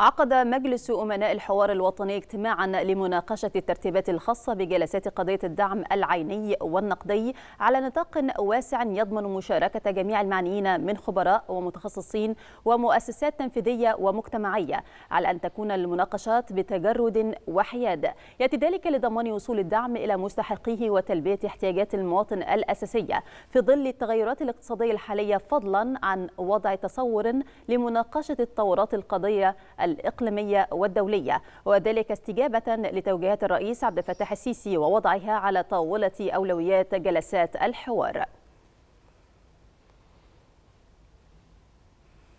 عقد مجلس أمناء الحوار الوطني اجتماعا لمناقشة الترتيبات الخاصة بجلسات قضية الدعم العيني والنقدي على نطاق واسع يضمن مشاركة جميع المعنيين من خبراء ومتخصصين ومؤسسات تنفيذية ومجتمعية على أن تكون المناقشات بتجرد وحياد يأتي ذلك لضمان وصول الدعم إلى مستحقيه وتلبية احتياجات المواطن الأساسية في ظل التغيرات الاقتصادية الحالية فضلا عن وضع تصور لمناقشة التطورات القضية الإقليمية والدولية وذلك استجابة لتوجيهات الرئيس عبد الفتاح السيسي ووضعها على طاولة أولويات جلسات الحوار